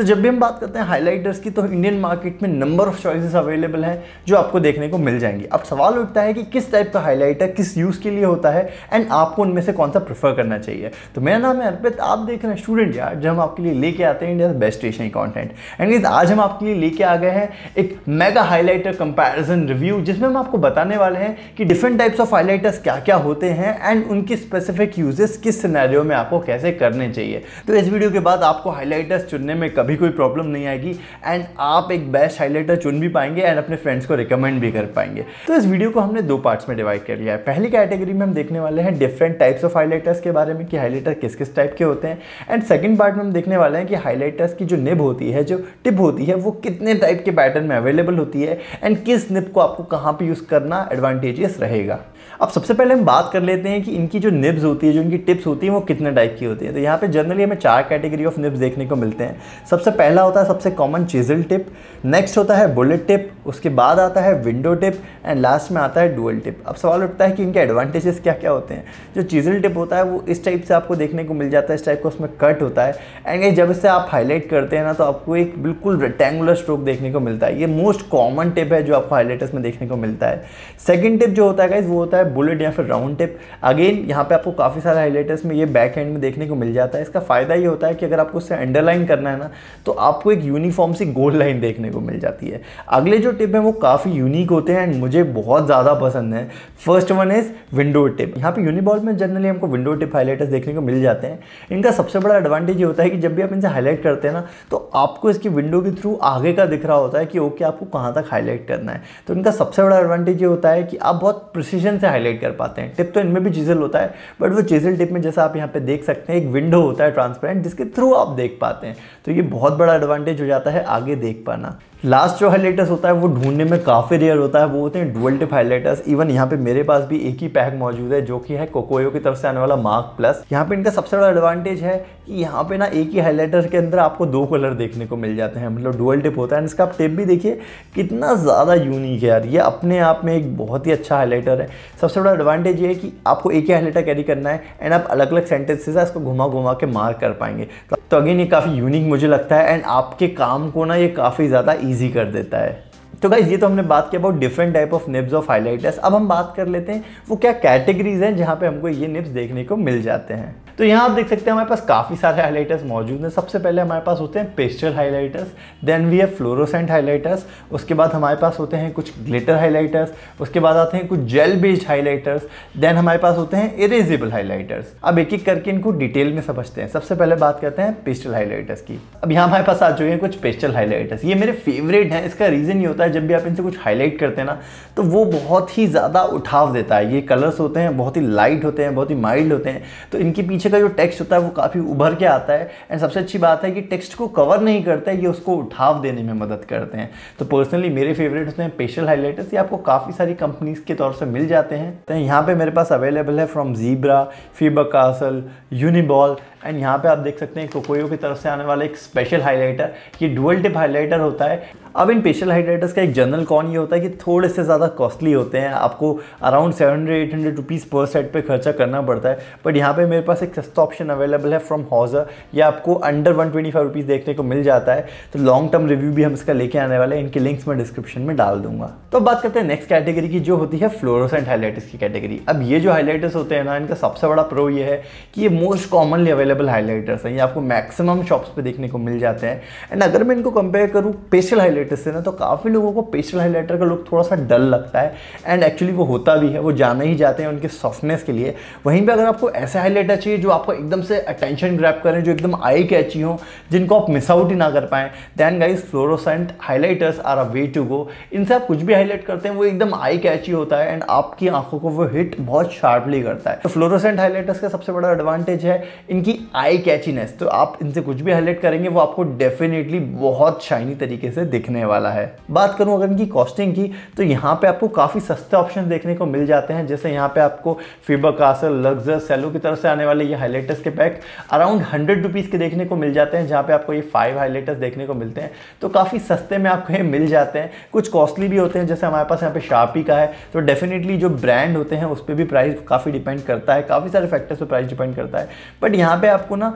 तो जब भी हम बात करते हैं हाईलाइटर्स की तो इंडियन मार्केट में नंबर ऑफ चॉइसेस अवेलेबल हैं जो आपको देखने को मिल जाएंगी अब सवाल उठता है कि किस टाइप का हाईलाइटर किस यूज़ के लिए होता है एंड आपको उनमें से कौन सा प्रेफर करना चाहिए तो मेरा नाम है अर्पित आप देख रहे हैं स्टूडेंट यार जब हम आपके लिए लेके आते हैं India best stationery content and आज हम आपके लिए लेके आ गए हैं एक मेगा हाईलाइटर कंपेरिजन रिव्यू जिसमें हम आपको बताने वाले हैं कि डिफरेंट टाइप्स ऑफ हाईलाइटर्स क्या क्या होते हैं एंड उनकी स्पेसिफिक यूजेस किस सिनेरियो में आपको कैसे करने चाहिए तो इस वीडियो के बाद आपको हाईलाइटर्स चुनने में कभी कभी कोई प्रॉब्लम नहीं आएगी एंड आप एक बेस्ट हाईलाइटर चुन भी पाएंगे एंड अपने फ्रेंड्स को रिकमेंड भी कर पाएंगे तो इस वीडियो को हमने दो पार्ट्स में डिवाइड कर लिया है पहली कैटेगरी में हम देखने वाले हैं डिफरेंट टाइप्स ऑफ हाईलाइटर्स के बारे में कि हाईलाइटर किस किस टाइप के होते हैं एंड सेकेंड पार्ट में हम देखने वाले हैं कि हाईलाइटर्स की जो निब होती है जो टिप होती है वो कितने टाइप के पैटर्न में अवेलेबल होती है एंड किस निब को आपको कहाँ पर यूज़ करना एडवांटेजियस रहेगा अब सबसे पहले हम बात कर लेते हैं कि इनकी जो निब्स होती है जो इनकी टिप्स होती है वो कितने टाइप की होती है तो यहाँ पे जनरली हमें चार कैटेगरी ऑफ निब्स देखने को मिलते हैं सबसे पहला होता है सबसे कॉमन चिजल टिप नेक्स्ट होता है बुलेट टिप उसके बाद आता है विंडो टिप एंड लास्ट में आता है डुअल टिप अब सवाल उठता है कि इनके एडवांटेजेस क्या क्या होते हैं जो चिजल टिप होता है वो इस टाइप से आपको देखने को मिल जाता है इस टाइप का उसमें कट होता है एंड जब इससे आप हाईलाइट करते हैं ना तो आपको एक बिल्कुल रेक्टेंगुलर स्ट्रोक देखने को मिलता है ये मोस्ट कॉमन टिप है जो आपको हाईलाइटर्स में देखने को मिलता है सेकेंड टिप जो होता है गाइज वो होता है है बुलेट या फिर राउंड टिप अगेन यहाँ पे आपको काफ़ी सारे हाईलाइटर्स में ये बैक हैंड में देखने को मिल जाता है इसका फ़ायदा ये होता है कि अगर आपको उससे अंडरलाइन करना है ना तो आपको एक यूनिफॉर्म सी गोल्ड लाइन देखने को मिल जाती है अगले जो टिप है वो काफ़ी यूनिक होते हैं एंड मुझे बहुत ज़्यादा पसंद है first one is window tip यहाँ पर यूनिबॉल में जनरली हमको विंडो टिप हाईलाइटर्स देखने को मिल जाते हैं इनका सबसे बड़ा एडवांटेज ये होता है कि जब भी आप इनसे हाईलाइट करते हैं ना तो आपको इसकी विंडो के थ्रू आगे का दिख रहा होता है कि ओके आपको कहाँ तक हाईलाइट करना है तो इनका सबसे बड़ा एडवांटेज ये होता है कि आप बहुत प्रिसीजन से हाईलाइट कर पाते हैं टिप तो इनमें भी चीज़ल होता है बट वो चीज़ल टिप में जैसा आप यहाँ पे देख सकते हैं एक विंडो होता है ट्रांसपेरेंट जिसके थ्रू आप देख पाते हैं तो ये बहुत बड़ा एडवांटेज हो जाता है आगे देख पाना लास्ट जो हाईलाइटर्स होता है वो ढूंढने में काफ़ी रेयर होता है वो होते हैं डुअल टिप हाईलाइटर्स इवन यहाँ पे मेरे पास भी एक ही पैक मौजूद है जो कि है कोकोयो की तरफ से आने वाला मार्क प्लस यहाँ पे इनका सबसे बड़ा एडवांटेज है कि यहाँ पे ना एक ही हाईलाइटर के अंदर आपको दो कलर देखने को मिल जाते हैं मतलब डुअल टिप होता है एंड इसका आप टिप भी देखिए कितना ज़्यादा यूनिक है यार ये अपने आप में एक बहुत ही अच्छा हाईलाइटर है सबसे बड़ा एडवांटेज ये है कि आपको एक ही हाईलाइटर कैरी करना है एंड आप अलग अलग सेंटेंसेज है इसको घुमा घुमा के मार्क कर पाएंगे तो अगेन ये काफ़ी यूनिक मुझे लगता है एंड आपके काम को ना ये काफ़ी ज़्यादा ईजी कर देता है तो गाइज ये तो हमने बात की about different type of nibs of highlighters अब हम बात कर लेते हैं वो क्या कैटेगरीज हैं जहाँ पे हमको ये निब्स देखने को मिल जाते हैं तो यहाँ आप देख सकते हैं हमारे पास काफ़ी सारे हाइलाइटर्स मौजूद हैं सबसे पहले हमारे पास होते हैं pastel highlighters then we have fluorescent highlighters उसके बाद हमारे पास होते हैं कुछ ग्लिटर हाइलाइटर्स उसके बाद आते हैं कुछ जेल बेस्ड हाइलाइटर्स देन हमारे पास होते हैं इरेजिबल हाइलाइटर्स अब एक एक करके इनको डिटेल में समझते हैं सबसे पहले बात करते हैं पेस्टल हाइलाइटर्स की अब यहाँ हमारे पास आ चुके हैं कुछ पेस्टल हाइलाइटर्स ये मेरे फेवरेट हैं इसका रीज़न ये होता है या जब भी आप इनसे कुछ हाईलाइट करते हैं ना तो वो बहुत ही ज़्यादा उठाव देता है ये कलर्स होते हैं बहुत ही लाइट होते हैं बहुत ही माइल्ड होते हैं तो इनके पीछे का जो टेक्स्ट होता है वो काफ़ी उभर के आता है एंड सबसे अच्छी बात है कि टेक्स्ट को कवर नहीं करता है ये उसको उठाव देने में मदद करते हैं तो पर्सनली मेरे फेवरेट होते हैं स्पेशल हाईलाइटर्स ये आपको काफ़ी सारी कंपनीज़ के तौर से मिल जाते हैं तो यहाँ पर मेरे पास अवेलेबल है from Zebra Faber Castell uniball and यहाँ पे आप देख सकते हैं कोकोयो की तरफ से आने वाला एक स्पेशल हाइलाइटर ये डुअल टिप हाइलाइटर होता है अब इन स्पेशल हाइलाइटर्स का एक जनरल कॉन ये होता है कि थोड़े से ज़्यादा कॉस्टली होते हैं आपको around seven hundred eight hundred rupees पर सेट पे खर्चा करना पड़ता है बट यहाँ पे मेरे पास एक सस्ता ऑप्शन अवेलेबल है फ्रॉम हॉजर या आपको under one twenty five rupees देखने को मिल जाता है तो लॉन्ग टर्म रिव्यू भी हम इसका लेके आने वाले हैं इनके लिंक्स मैं डिस्क्रिप्शन में डाल दूंगा तो अब बात करते हैं नेक्स्ट कैटेगरी की जो होती है फ्लोरोसेंट हाईलाइटर्स की कैटेगरी अब ये जो हाईलाइटर्स होते हैं ना इनका सबसे बड़ा प्रो ये है कि ये most commonly available available highlighters हैं ये आपको मैक्सिमम शॉप्स पे देखने को मिल जाते हैं एंड अगर मैं इनको कंपेयर करूँ पेशल हाइलाइटर्स से ना तो काफ़ी लोगों को पेशल हाइलाइटर का लुक थोड़ा सा डल लगता है एंड एक्चुअली वो होता भी है वो जाना ही जाते हैं उनके सॉफ्टनेस के लिए वहीं पर अगर आपको ऐसे हाईलाइटर चाहिए जो आपको एकदम से अटेंशन ग्रैप करें जो एकदम आई कैची हो जिनको आप मिस आउट ही ना कर पाएँ then guys fluorescent highlighters are a way to go इनसे आप कुछ भी हाईलाइट करते हैं वो एकदम आई कैची होता है एंड आपकी आंखों को वो हिट बहुत शार्पली करता है तो फ्लोरोसेंट हाईलाइटर्स का सबसे बड़ा एडवांटेज है इनकी आई कैचीनेस तो आप इनसे कुछ भी हाईलाइट करेंगे वो आपको डेफिनेटली बहुत शाइनी तरीके से दिखने वाला है बात करूँ अगर इनकी कॉस्टिंग की तो यहाँ पे आपको काफ़ी सस्ते ऑप्शन देखने को मिल जाते हैं जैसे यहाँ पे आपको फीबर कासल लग्जर सेलो की तरफ से आने वाले ये हाईलाइटर्स के पैक अराउंड हंड्रेड रुपीज़ के देखने को मिल जाते हैं जहाँ पे आपको ये फाइव हाईलाइटर्स देखने को मिलते हैं तो काफ़ी सस्ते में आपको ये मिल जाते हैं कुछ कॉस्टली भी होते हैं जैसे हमारे पास यहाँ पे शार्पी का है तो डेफिनेटली जो ब्रांड होते हैं उस पर भी प्राइस काफ़ी डिपेंड करता है काफ़ी सारे फैक्टर्स पर प्राइस डिपेंड करता है बट यहाँ पे आपको ना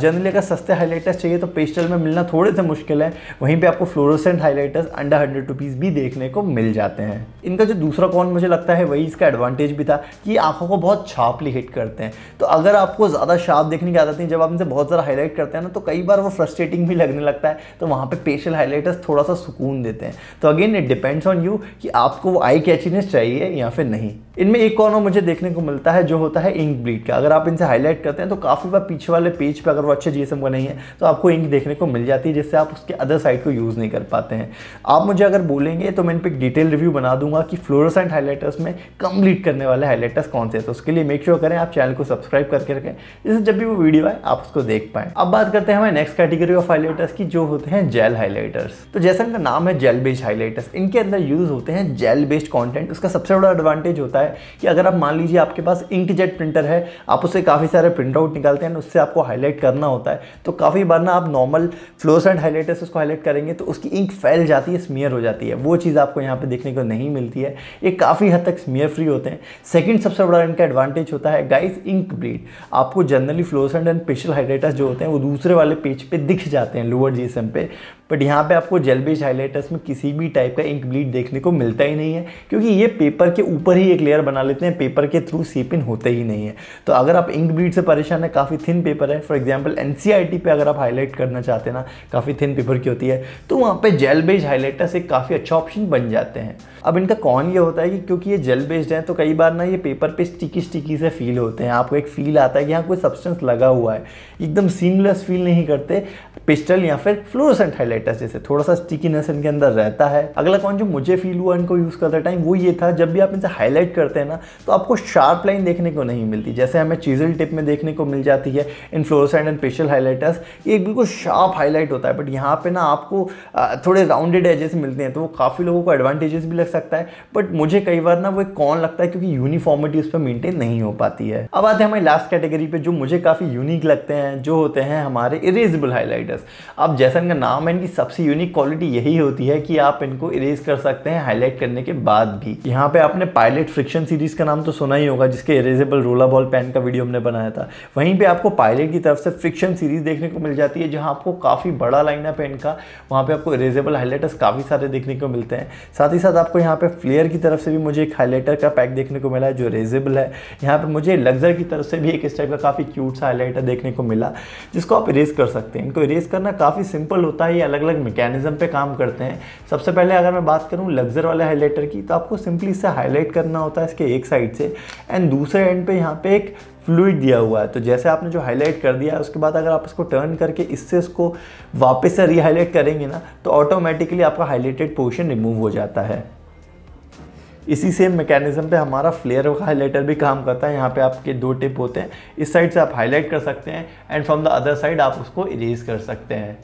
जनरली अगर सस्ते हाईलाइटर्स चाहिए तो पेस्टल में मिलना थोड़े से मुश्किल है वहीं पे आपको fluorescent highlighters under hundred rupees भी देखने को मिल जाते हैं इनका जो दूसरा कौन मुझे लगता है वही इसका एडवांटेज भी था कि आँखों को बहुत शार्पली हिट करते हैं तो अगर आपको ज़्यादा शार्प देखने की आदत नहीं जब आप इनसे बहुत ज़्यादा हाईलाइट करते हैं ना तो कई बार वो फ्रस्ट्रेटिंग भी लगने लगता है तो वहाँ पर पेशल हाईलाइटर्स थोड़ा सा सुकून देते हैं तो again it depends on you कि आपको वो आई कैचीनेस चाहिए या फिर नहीं इनमें एक कॉर्नर मुझे देखने को मिलता है जो होता है इंक ब्लीड का अगर आप इनसे हाईलाइट करते हैं तो काफ़ी बार पीछे वाले पेज पर पे अगर वो अच्छे जी का नहीं है तो आपको इंक देखने को मिल जाती है जिससे आप उसके अदर साइड को यूज़ नहीं कर पाते हैं आप मुझे अगर बोलेंगे तो मैं इन पर एक डिटेल रिव्यू बना दूंगा कि फ्लोरोसेंट हाईलाइटर्स में कंप्लीट करने वाले हाईलाइटर्स कौन से हैं तो उसके लिए मेक श्योर करें आप चैनल को सब्सक्राइब करके रखें जिससे जब भी वो वीडियो आए आप उसको देख पाएँ अब बात करते हैं हमारे नेक्स्ट कैटेगरी ऑफ हाईलाइटर्स की जो होते हैं जेल हाईलाइटर्स तो जैसा इनका नाम है जेल बेस्ड हाईलाइटर्स इनके अंदर यूज़ होते हैं जेल बेस्ड कॉन्टेंट उसका सबसे बड़ा एडवांटेज होता है कि अगर आप मान लीजिए आपके पास इंकजेट प्रिंटर है आप उससे काफ़ी सारे प्रिंट आउट निकालते हैं उससे आपको हाईलाइट करना होता है तो काफ़ी बार ना आप नॉर्मल फ्लोसेंट हाईलाइटर से उसको हाईलाइट करेंगे तो उसकी इंक फैल जाती है स्मियर हो जाती है वो चीज़ आपको यहाँ पर देखने को नहीं मिलती है ये काफ़ी हद तक स्मियर फ्री होते हैं सेकेंड सबसे बड़ा इनका एडवांटेज होता है गाइस इंक ब्रीड आपको generally fluorescent and special highlighters जो होते हैं वो दूसरे वाले पेज पे दिख जाते हैं लोअर जी पे बट यहाँ पे आपको जेल बेस्ड हाईलाइटर्स में किसी भी टाइप का इंक ब्लीड देखने को मिलता ही नहीं है क्योंकि ये पेपर के ऊपर ही एक लेयर बना लेते हैं पेपर के थ्रू सीपिन होते ही नहीं है तो अगर आप इंक ब्लीड से परेशान है काफ़ी थिन थिन पेपर है फॉर एग्जाम्पल एन सी अगर आप हाईलाइट करना चाहते हैं ना काफ़ी थिन पेपर की होती है तो वहाँ पर जेल बेस्ड हाईलाइटर्स एक काफ़ी अच्छा ऑप्शन बन जाते हैं अब इनका कौन ये होता है कि क्योंकि ये जेल बेस्ड है तो कई बार ना ये पेपर पे स्टिकी स्टिकी से फील होते हैं आपको एक फील आता है कि यहाँ कोई सब्सटेंस लगा हुआ है एकदम सीमलेस फील नहीं करते पिस्टल या फिर फ्लोरोसेंट हाईलाइटर्स जैसे थोड़ा सा स्टिकीनेस इनके अंदर रहता है अगला कौन जो मुझे फील हुआ इनको यूज़ करते टाइम वो ये था जब भी आप इनसे हाईलाइट करते हैं ना तो आपको शार्प लाइन देखने को नहीं मिलती जैसे हमें चीजल टिप में देखने को मिल जाती है है in fluorescent and special highlighters ये बिल्कुल शार्प हाईलाइट होता है बट यहाँ पे ना आपको थोड़े राउंडेड एजेस मिलते हैं तो वो काफ़ी लोगों को एडवांटेजेस भी लग सकता है बट मुझे कई बार ना वो एक कौन लगता है क्योंकि यूनिफॉर्मिटी उस पर मेनटेन नहीं हो पाती है अब आते हैं हमारी लास्ट कैटेगरी पर जो मुझे काफ़ी यूनिक लगते हैं जो होते हैं हमारे इरेजबल हाईलाइटर्स अब जैसा इनका नाम है इनकी सबसे यूनिक क्वालिटी यही होती है कि आप इनको इरेज कर सकते हैं हाईलाइट करने के बाद भी यहाँ पे आपने पायलट फ्रिक्शन सीरीज का नाम तो सुना ही होगा जिसके इरेजेबल रोला बॉल पेन का वीडियो हमने बनाया था वहीं पे आप आपको पायलट की तरफ से फ्रिक्शन सीरीज देखने को मिल जाती है जहाँ आपको काफ़ी बड़ा लाइनअप है इनका वहाँ पर आपको इरेजेबल हाईलाइटर्स काफ़ी सारे देखने को मिलते हैं साथ ही साथ आपको यहाँ पे फ्लेयर की तरफ से भी मुझे एक हाईलाइटर का पैक देखने को मिला है जो इरेजेबल है यहाँ पर मुझे लग्जर की तरफ से भी एक इस टाइप का काफ़ी क्यूट सा हाईलाइटर देखने को मिला जिसको आप इरेज कर सकते हैं इनको इरेज करना काफ़ी सिंपल होता है ये अलग अलग मैकेनिज्म पे काम करते हैं सबसे पहले अगर मैं बात करूँ लग्जर वाले हाईलाइटर की तो आपको सिंपली इससे हाईलाइट करना होता है इसके एक साइड से एंड दूसरे एंड पे यहाँ पे एक फ्लूड दिया हुआ है तो जैसे आपने जो हाईलाइट कर दिया है उसके बाद अगर आप इसको टर्न करके इससे इसको वापस से रीहाईलाइट करेंगे ना तो ऑटोमेटिकली आपका हाईलाइटेड पोर्शन रिमूव हो जाता है इसी सेम मैकेनिज्म पे हमारा फ्लेयर का हाईलाइटर भी काम करता है यहाँ पे आपके दो टिप होते हैं इस साइड से आप हाईलाइट कर सकते हैं and from the other side आप उसको इरेज कर सकते हैं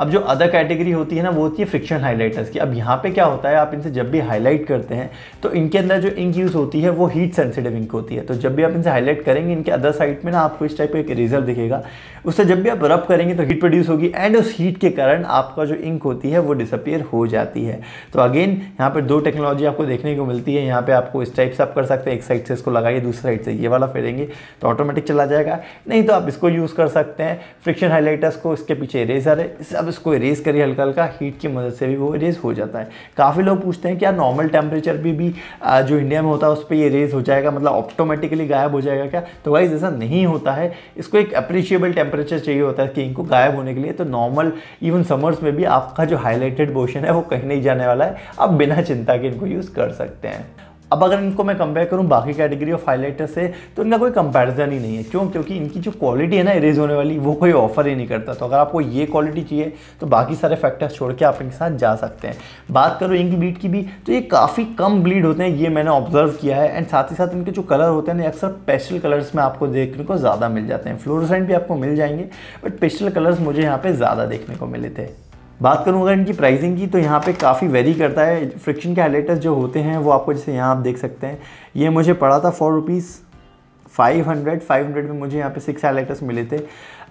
अब जो अदर कैटेगरी होती है ना वो होती है फ्रिक्शन हाइलाइटर्स की अब यहाँ पे क्या होता है आप इनसे जब भी हाईलाइट करते हैं तो इनके अंदर जो इंक यूज़ होती है वो हीट सेंसिटिव इंक होती है तो जब भी आप इनसे हाईलाइट करेंगे इनके अदर साइड में ना आपको इस टाइप का एक रिजल्ट दिखेगा उससे जब भी आप रब करेंगे तो हीट प्रोड्यूस होगी एंड उस हीट के कारण आपका जो इंक होती है वो डिसअपियर हो जाती है तो अगेन यहाँ पर दो टेक्नोलॉजी आपको देखने को मिलती है यहाँ पर आपको इस टाइप से आप कर सकते हैं एक साइड से इसको लगाइए दूसरी साइड से ये वाला फेरेंगे तो ऑटोमेटिक चला जाएगा नहीं तो आप इसको यूज़ कर सकते हैं फ्रिक्शन हाईलाइटर्स को इसके पीछे इरेजर है अब इसको इरेज करिए हल्का हल्का हीट की मदद से भी वो इरेज हो जाता है काफ़ी लोग पूछते हैं कि यार नॉर्मल टेम्परेचर भी भी जो इंडिया में होता है उस पर ये रेज हो जाएगा मतलब ऑटोमेटिकली गायब हो जाएगा क्या तो वाइज ऐसा नहीं होता है इसको एक अप्रिशिएबल टेम्परेचर टेम्परेचर चाहिए होता है कि इनको गायब होने के लिए तो नॉर्मल इवन समर्स में भी आपका जो हाईलाइटेड पोर्शन है वो कहीं नहीं जाने वाला है आप बिना चिंता के इनको यूज़ कर सकते हैं अब अगर इनको मैं कंपेयर करूँ बाकी कैटेगरी ऑफ हाईलाइटर से तो इनका कोई कंपेरिजन ही नहीं है क्यों क्योंकि इनकी जो क्वालिटी है ना इरेज होने वाली वो कोई ऑफर ही नहीं करता तो अगर आपको ये क्वालिटी चाहिए तो बाकी सारे फैक्टर्स छोड़ के आप इनके साथ जा सकते हैं बात करो इनकी ब्लीड की भी तो ये काफ़ी कम ब्लीड होते हैं ये मैंने ऑब्जर्व किया है एंड साथ ही साथ इनके जो कलर होते हैं ना अक्सर पेस्टल कलर्स में आपको देखने को ज़्यादा मिल जाते हैं फ्लोरोसेंट भी आपको मिल जाएंगे बट पेस्टल कलर्स मुझे यहाँ पर ज़्यादा देखने को मिले थे बात करूँ अगर इनकी प्राइसिंग की तो यहाँ पे काफ़ी वेरी करता है फ्रिक्शन के हाईलाइटर्स जो होते हैं वो आपको जैसे यहाँ आप देख सकते हैं ये मुझे पड़ा था फोर रुपीज़ 500 500 में मुझे यहाँ पे सिक्स हाईलाइटर्स मिले थे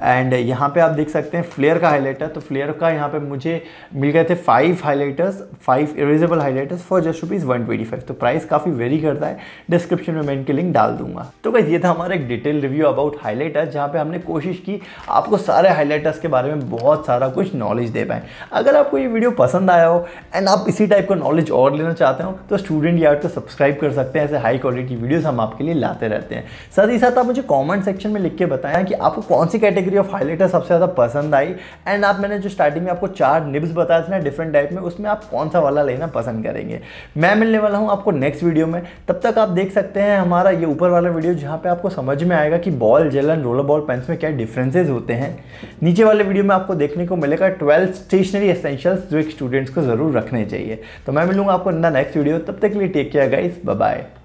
एंड यहाँ पे आप देख सकते हैं फ्लेयर का हाईलाइटर तो फ्लेयर का यहाँ पे मुझे मिल गए थे five highlighters five erasable highlighters for just rupees one twenty five तो प्राइस काफ़ी वेरी करता है डिस्क्रिप्शन में मैं इनके लिंक डाल दूंगा तो बस ये था हमारा एक डिटेल रिव्यू अबाउट हाईलाइटर्स जहाँ पर हमने कोशिश की आपको सारे हाईलाइटर्स के बारे में बहुत सारा कुछ नॉलेज दे पाएँ अगर आपको ये वीडियो पसंद आया हो एंड आप इसी टाइप का नॉलेज और लेना चाहते हो तो स्टूडेंट यार्ड को सब्सक्राइब कर सकते हैं ऐसे हाई क्वालिटी वीडियोज़ हम आपके लिए लाते रहते हैं साथ ही साथ आप मुझे कमेंट सेक्शन में लिख के बताया कि आपको कौन सी कैटेगरी ऑफ हाईलाइटर सबसे ज़्यादा पसंद आई एंड आप मैंने जो स्टार्टिंग में आपको चार निब्स बताए थे ना डिफरेंट टाइप में उसमें आप कौन सा वाला लेना पसंद करेंगे मैं मिलने वाला हूँ आपको नेक्स्ट वीडियो में तब तक आप देख सकते हैं हमारा ये ऊपर वाला वीडियो जहाँ पर आपको समझ में आएगा कि ball gel and roller ball pens में क्या डिफ्रेंसेज होते हैं नीचे वाले वीडियो में आपको देखने को मिलेगा ट्वेल्थ स्टेशनरी एसेंशियल्स जो एक स्टूडेंट्स को ज़रूर रखने चाहिए तो मैं मिलूंगा आपको नेक्स्ट वीडियो तब तक के लिए टेक केयर गाइस बाय